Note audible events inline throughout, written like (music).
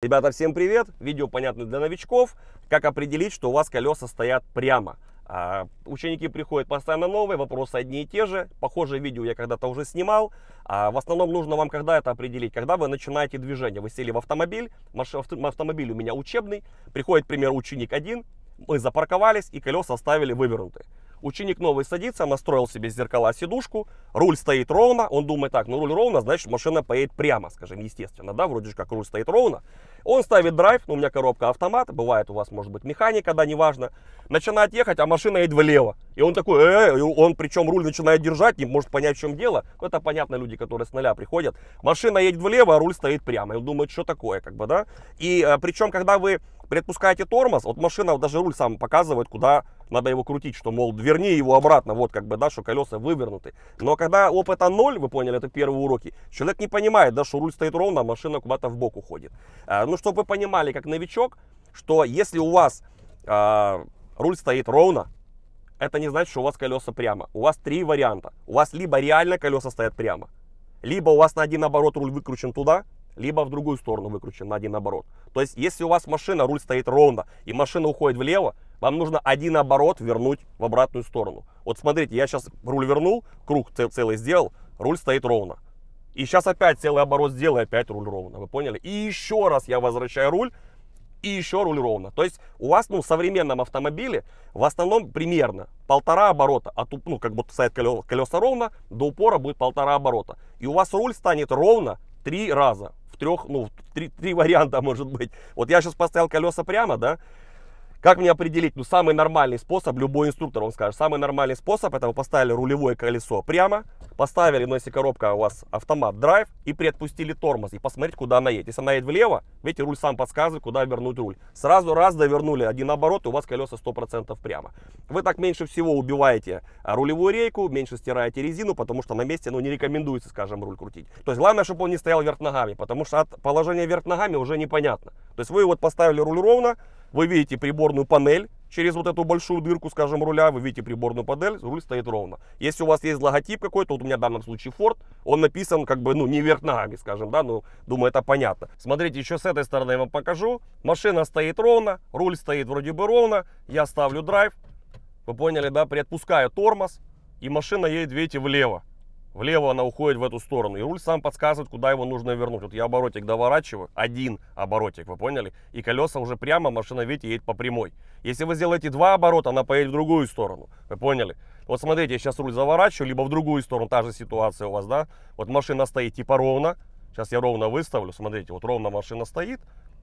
Ребята, всем привет! Видео понятно для новичков. Как определить, что у вас колеса стоят прямо. А, ученики приходят постоянно новые, вопросы одни и те же. Похожее видео я когда-то уже снимал. А, в основном нужно вам когда это определить, когда вы начинаете движение. Вы сели в автомобиль, маш... автомобиль у меня учебный. Приходит, к примеру, ученик один, мы запарковались и колеса оставили вывернутые. Ученик новый садится, настроил себе зеркала сидушку, руль стоит ровно, он думает так, ну руль ровно, значит машина поедет прямо, скажем, естественно, да, вроде же как руль стоит ровно. Он ставит драйв, ну, у меня коробка автомат, бывает у вас может быть механика, да, неважно, начинает ехать, а машина едет влево. И он такой, э, -э, -э" он причем руль начинает держать, не может понять, в чем дело. Ну, это понятно, люди, которые с нуля приходят. Машина едет влево, а руль стоит прямо. И он думает, что такое, как бы, да. И э, причем, когда вы предпускаете тормоз, вот машина, вот даже руль сам показывает, куда надо его крутить, что, мол, верни его обратно, вот как бы, да, что колеса вывернуты. Но когда опыта ноль, вы поняли, это первые уроки, человек не понимает, да, что руль стоит ровно, а машина куда-то в бок уходит. А, ну, чтобы вы понимали, как новичок, что если у вас а, руль стоит ровно, это не значит, что у вас колеса прямо. У вас три варианта. У вас либо реально колеса стоят прямо, либо у вас на один оборот руль выкручен туда, либо в другую сторону выкручен на один оборот. То есть, если у вас машина, руль стоит ровно, и машина уходит влево, вам нужно один оборот вернуть в обратную сторону. Вот смотрите, я сейчас руль вернул, круг целый сделал, руль стоит ровно. И сейчас опять целый оборот сделал, опять руль ровно. Вы поняли? И еще раз я возвращаю руль, и еще руль ровно. То есть у вас, ну, в современном автомобиле в основном примерно полтора оборота, от, ну, как будто стоят колеса, ровно, до упора будет полтора оборота. И у вас руль станет ровно три раза, в трех, ну, три, три варианта может быть. Вот я сейчас поставил колеса прямо, да, как мне определить? Ну, самый нормальный способ, любой инструктор вам скажет, самый нормальный способ, это вы поставили рулевое колесо прямо, поставили, но ну, если коробка у вас автомат драйв, и приотпустили тормоз, и посмотреть, куда она едет. Если она едет влево, видите, руль сам подсказывает, куда вернуть руль. Сразу раз довернули один оборот, и у вас колеса 100% прямо. Вы так меньше всего убиваете а, рулевую рейку, меньше стираете резину, потому что на месте, ну, не рекомендуется, скажем, руль крутить. То есть главное, чтобы он не стоял вверх ногами, потому что от положения вверх ногами уже непонятно. То есть вы вот поставили руль ровно, вы видите приборную панель, через вот эту большую дырку, скажем, руля, вы видите приборную панель, руль стоит ровно. Если у вас есть логотип какой-то, вот у меня в данном случае Ford, он написан как бы, ну, не вверх ногами, скажем, да, ну, думаю, это понятно. Смотрите, еще с этой стороны я вам покажу. Машина стоит ровно, руль стоит вроде бы ровно, я ставлю драйв, вы поняли, да, приотпускаю тормоз, и машина едет, видите, влево. Влево она уходит в эту сторону. И руль сам подсказывает, куда его нужно вернуть. Вот я оборотик доворачиваю. Один оборотик, вы поняли? И колеса уже прямо, машина, видите, едет по прямой. Если вы сделаете два оборота, она поедет в другую сторону. Вы поняли? Вот смотрите, я сейчас руль заворачиваю, либо в другую сторону. Та же ситуация у вас, да? Вот машина стоит типа ровно. Сейчас я ровно выставлю. Смотрите, вот ровно машина стоит.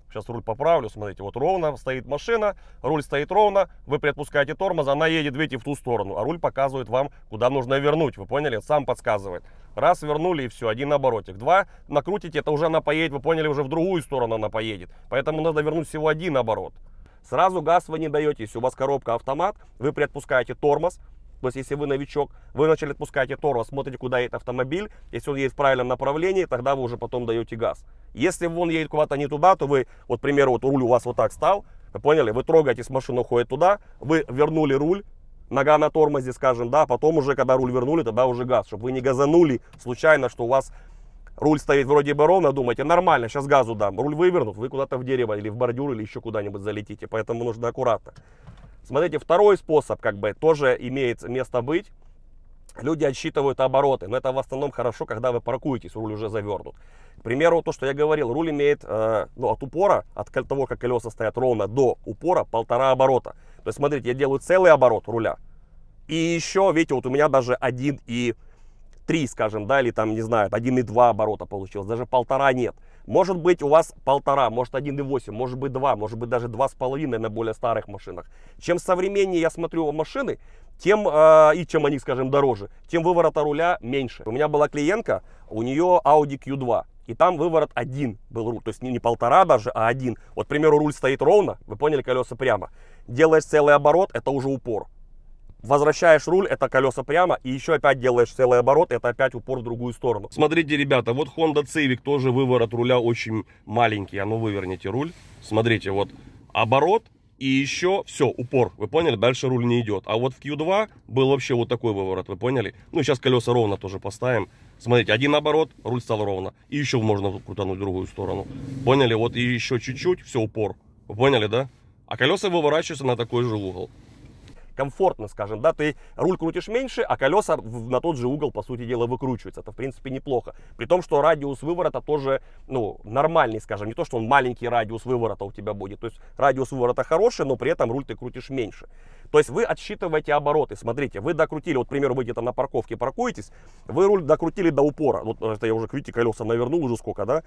Сейчас руль поправлю, смотрите, вот ровно стоит машина, руль стоит ровно, вы приотпускаете тормоз, она едет, видите, в ту сторону, а руль показывает вам, куда нужно вернуть, вы поняли? Сам подсказывает. Раз, вернули и все, один оборотик. Два, накрутите, это уже она поедет, вы поняли, уже в другую сторону она поедет. Поэтому надо вернуть всего один оборот. Сразу газ вы не даете, если у вас коробка автомат, вы приотпускаете тормоз, то есть, если вы новичок, вы начали отпускаете тормоз, смотрите, куда едет автомобиль. Если он едет в правильном направлении, тогда вы уже потом даете газ. Если он едет куда-то не туда, то вы, вот, к примеру, вот руль у вас вот так стал, вы поняли, вы трогаетесь, машина уходит туда, вы вернули руль, нога на тормозе, скажем, да, потом уже, когда руль вернули, тогда уже газ, чтобы вы не газанули случайно, что у вас руль стоит вроде бы ровно, думаете, нормально, сейчас газу дам, руль вывернут, вы куда-то в дерево или в бордюр или еще куда-нибудь залетите, поэтому нужно аккуратно. Смотрите, второй способ как бы тоже имеет место быть. Люди отсчитывают обороты, но это в основном хорошо, когда вы паркуетесь, руль уже завернут. К примеру, то, что я говорил, руль имеет э, ну, от упора, от того, как колеса стоят ровно до упора, полтора оборота. То есть, смотрите, я делаю целый оборот руля. И еще, видите, вот у меня даже 1 и 3, скажем, да, или там, не знаю, 1,2 оборота получилось, даже полтора нет. Может быть у вас полтора, может 1,8, может быть 2, может быть даже 2,5 на более старых машинах. Чем современнее я смотрю машины, тем э, и чем они, скажем, дороже, тем выворота руля меньше. У меня была клиентка, у нее Audi Q2. И там выворот один был руль, то есть не, не полтора даже, а один. Вот, к примеру, руль стоит ровно, вы поняли, колеса прямо. Делаешь целый оборот, это уже упор возвращаешь руль, это колеса прямо, и еще опять делаешь целый оборот, это опять упор в другую сторону. Смотрите, ребята, вот Honda Civic тоже выворот руля очень маленький, а ну выверните руль, смотрите, вот оборот, и еще все, упор, вы поняли, дальше руль не идет. А вот в Q2 был вообще вот такой выворот, вы поняли? Ну, сейчас колеса ровно тоже поставим. Смотрите, один оборот, руль стал ровно. И еще можно крутануть в другую сторону. Поняли? Вот и еще чуть-чуть, все, упор. Вы поняли, да? А колеса выворачиваются на такой же угол комфортно, скажем, да, ты руль крутишь меньше, а колеса на тот же угол, по сути дела, выкручиваются. Это, в принципе, неплохо. При том, что радиус выворота тоже, ну, нормальный, скажем, не то, что он маленький радиус выворота у тебя будет. То есть радиус выворота хороший, но при этом руль ты крутишь меньше. То есть вы отсчитываете обороты. Смотрите, вы докрутили, вот, к примеру, вы где-то на парковке паркуетесь, вы руль докрутили до упора. Вот ну, это я уже, видите, колеса навернул уже сколько, да?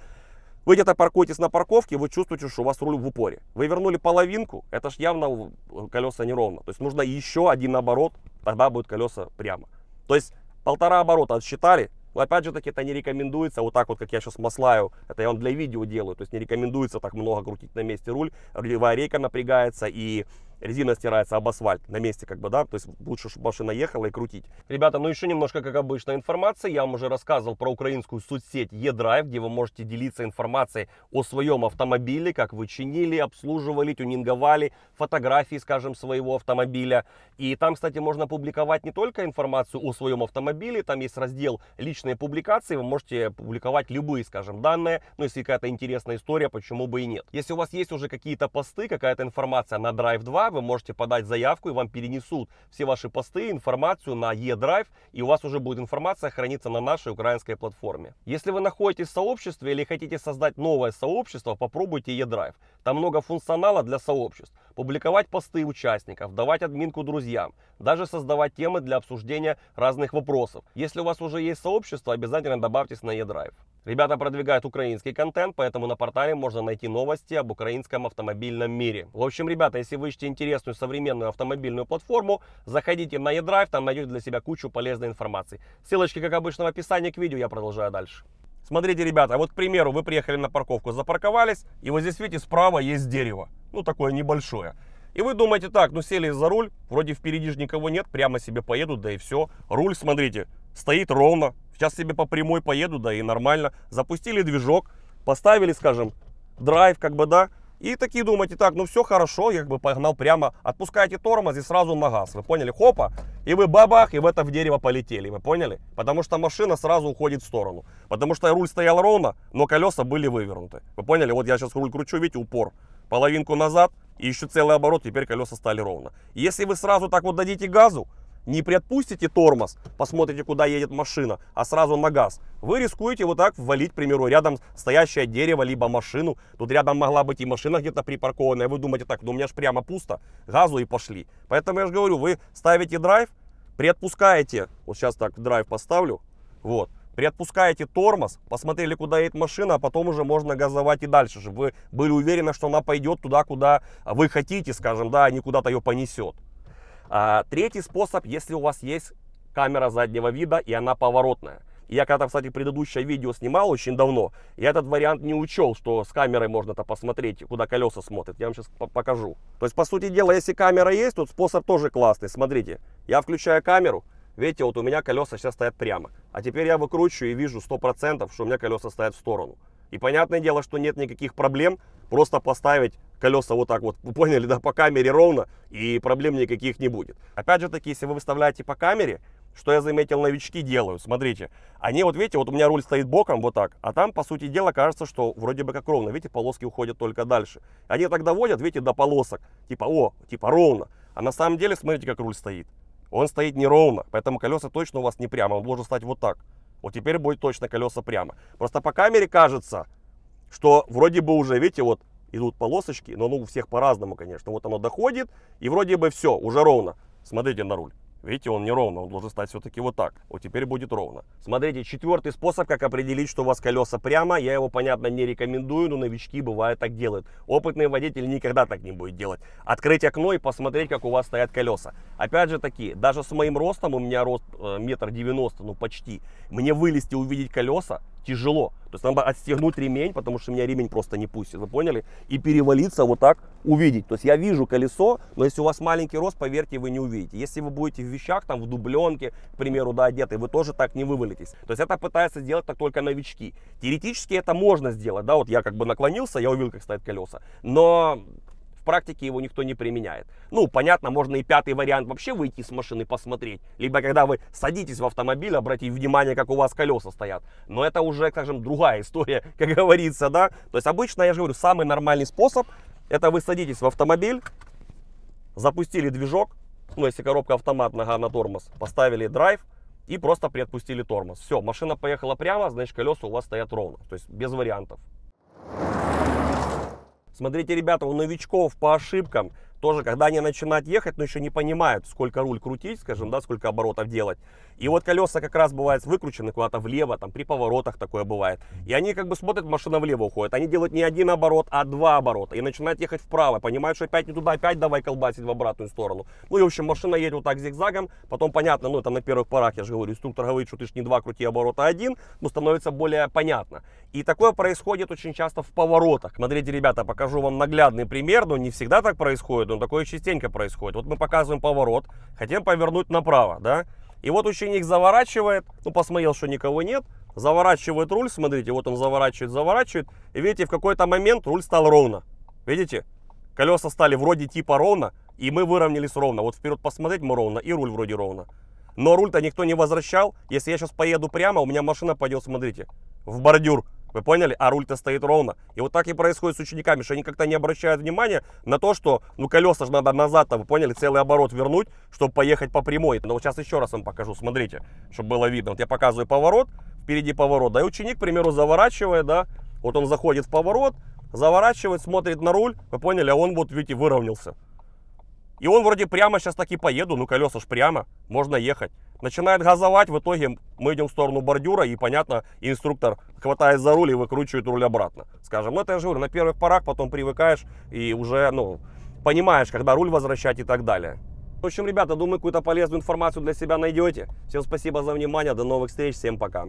Вы где-то паркуетесь на парковке, вы чувствуете, что у вас руль в упоре. Вы вернули половинку, это ж явно э, колеса неровно. То есть нужно еще один оборот, тогда будут колеса прямо. То есть полтора оборота отсчитали, но опять же таки это не рекомендуется, вот так вот, как я сейчас маслаю, это я вам для видео делаю, то есть не рекомендуется так много крутить на месте руль, рулевая рейка напрягается и резина стирается об асфальт на месте, как бы, да, то есть лучше, чтобы машина ехала и крутить. Ребята, ну еще немножко, как обычно, информации. Я вам уже рассказывал про украинскую соцсеть E-Drive, где вы можете делиться информацией о своем автомобиле, как вы чинили, обслуживали, тюнинговали, фотографии, скажем, своего автомобиля. И там, кстати, можно публиковать не только информацию о своем автомобиле, там есть раздел «Личные публикации», вы можете публиковать любые, скажем, данные, ну, если какая-то интересная история, почему бы и нет. Если у вас есть уже какие-то посты, какая-то информация на Drive 2, вы можете подать заявку, и вам перенесут все ваши посты, информацию на eDrive, и у вас уже будет информация храниться на нашей украинской платформе. Если вы находитесь в сообществе или хотите создать новое сообщество, попробуйте eDrive. Там много функционала для сообществ публиковать посты участников, давать админку друзьям, даже создавать темы для обсуждения разных вопросов. Если у вас уже есть сообщество, обязательно добавьтесь на eDrive. Ребята продвигают украинский контент, поэтому на портале можно найти новости об украинском автомобильном мире. В общем, ребята, если вы ищете интересную современную автомобильную платформу, заходите на eDrive, там найдете для себя кучу полезной информации. Ссылочки, как обычно, в описании к видео, я продолжаю дальше. Смотрите, ребята, вот, к примеру, вы приехали на парковку, запарковались, и вот здесь, видите, справа есть дерево. Ну, такое небольшое. И вы думаете так, ну сели за руль, вроде впереди же никого нет, прямо себе поеду, да и все. Руль, смотрите, стоит ровно, сейчас себе по прямой поеду, да и нормально. Запустили движок, поставили, скажем, драйв, как бы, да, и такие думаете, так, ну все хорошо, я как бы погнал прямо, отпускаете тормоз и сразу на газ, вы поняли, хопа, и вы бабах, и в это в дерево полетели, вы поняли? Потому что машина сразу уходит в сторону, потому что руль стоял ровно, но колеса были вывернуты, вы поняли? Вот я сейчас руль кручу, видите, упор, половинку назад, и еще целый оборот, теперь колеса стали ровно. Если вы сразу так вот дадите газу, не приотпустите тормоз, посмотрите, куда едет машина, а сразу на газ, вы рискуете вот так ввалить, к примеру, рядом стоящее дерево, либо машину. Тут рядом могла быть и машина где-то припаркованная. Вы думаете, так, ну у меня же прямо пусто, газу и пошли. Поэтому я же говорю, вы ставите драйв, приотпускаете, вот сейчас так драйв поставлю, вот, приотпускаете тормоз, посмотрели, куда едет машина, а потом уже можно газовать и дальше, чтобы вы были уверены, что она пойдет туда, куда вы хотите, скажем, да, а не куда-то ее понесет. А, третий способ, если у вас есть камера заднего вида и она поворотная. Я когда-то, кстати, предыдущее видео снимал очень давно, я этот вариант не учел, что с камерой можно то посмотреть, куда колеса смотрят. Я вам сейчас покажу. То есть, по сути дела, если камера есть, тут способ тоже классный. Смотрите, я включаю камеру, видите, вот у меня колеса сейчас стоят прямо. А теперь я выкручу и вижу 100%, что у меня колеса стоят в сторону. И понятное дело, что нет никаких проблем просто поставить колеса вот так вот, вы поняли, да, по камере ровно, и проблем никаких не будет. Опять же таки, если вы выставляете по камере, что я заметил, новички делают, смотрите, они вот, видите, вот у меня руль стоит боком вот так, а там, по сути дела, кажется, что вроде бы как ровно, видите, полоски уходят только дальше. Они так доводят, видите, до полосок, типа, о, типа ровно, а на самом деле, смотрите, как руль стоит. Он стоит неровно, поэтому колеса точно у вас не прямо, он должен стать вот так. Вот теперь будет точно колеса прямо. Просто по камере кажется, что вроде бы уже, видите, вот идут полосочки, но ну у всех по-разному, конечно. Вот оно доходит, и вроде бы все, уже ровно. Смотрите на руль. Видите, он не ровно, он должен стать все-таки вот так. Вот теперь будет ровно. Смотрите, четвертый способ, как определить, что у вас колеса прямо. Я его, понятно, не рекомендую, но новички, бывают так делают. Опытный водитель никогда так не будет делать. Открыть окно и посмотреть, как у вас стоят колеса. Опять же таки, даже с моим ростом, у меня рост э, метр девяносто, ну почти, мне вылезти увидеть колеса, тяжело. То есть надо отстегнуть ремень, потому что меня ремень просто не пустит, вы поняли? И перевалиться вот так, увидеть. То есть я вижу колесо, но если у вас маленький рост, поверьте, вы не увидите. Если вы будете в вещах, там в дубленке, к примеру, да, одеты, вы тоже так не вывалитесь. То есть это пытаются сделать так только новички. Теоретически это можно сделать, да, вот я как бы наклонился, я увидел, как стоят колеса. Но практике его никто не применяет. Ну, понятно, можно и пятый вариант вообще выйти с машины посмотреть, либо когда вы садитесь в автомобиль, обратить внимание, как у вас колеса стоят. Но это уже, скажем, другая история, (laughs) как говорится, да. То есть обычно, я же говорю, самый нормальный способ, это вы садитесь в автомобиль, запустили движок, ну, если коробка автомат, нога на тормоз, поставили драйв, и просто приотпустили тормоз. Все, машина поехала прямо, значит колеса у вас стоят ровно, то есть без вариантов. Смотрите, ребята, у новичков по ошибкам тоже, когда они начинают ехать, но еще не понимают, сколько руль крутить, скажем, да, сколько оборотов делать. И вот колеса как раз бывает выкручены куда-то влево, там при поворотах такое бывает. И они как бы смотрят, машина влево уходит. Они делают не один оборот, а два оборота. И начинают ехать вправо, понимают, что опять не туда, опять давай колбасить в обратную сторону. Ну и в общем, машина едет вот так зигзагом. Потом понятно, ну это на первых порах, я же говорю, инструктор говорит, что ты же не два крути оборота, а один. но становится более понятно. И такое происходит очень часто в поворотах. Смотрите, ребята, покажу вам наглядный пример, но не всегда так происходит происходит, но такое частенько происходит. Вот мы показываем поворот, хотим повернуть направо, да? И вот ученик заворачивает, ну, посмотрел, что никого нет, заворачивает руль, смотрите, вот он заворачивает, заворачивает, и видите, в какой-то момент руль стал ровно. Видите? Колеса стали вроде типа ровно, и мы выровнялись ровно. Вот вперед посмотреть мы ровно, и руль вроде ровно. Но руль-то никто не возвращал. Если я сейчас поеду прямо, у меня машина пойдет, смотрите, в бордюр. Вы поняли? А руль-то стоит ровно. И вот так и происходит с учениками, что они как-то не обращают внимания на то, что, ну, колеса же надо назад, то вы поняли, целый оборот вернуть, чтобы поехать по прямой. Но вот сейчас еще раз вам покажу, смотрите, чтобы было видно. Вот я показываю поворот, впереди поворот, да, и ученик, к примеру, заворачивает, да, вот он заходит в поворот, заворачивает, смотрит на руль, вы поняли, а он вот, видите, выровнялся. И он вроде прямо сейчас таки поеду, ну, колеса ж прямо, можно ехать начинает газовать, в итоге мы идем в сторону бордюра, и, понятно, инструктор хватает за руль и выкручивает руль обратно. Скажем, ну, это я же говорю, на первых порах потом привыкаешь и уже, ну, понимаешь, когда руль возвращать и так далее. В общем, ребята, думаю, какую-то полезную информацию для себя найдете. Всем спасибо за внимание, до новых встреч, всем пока.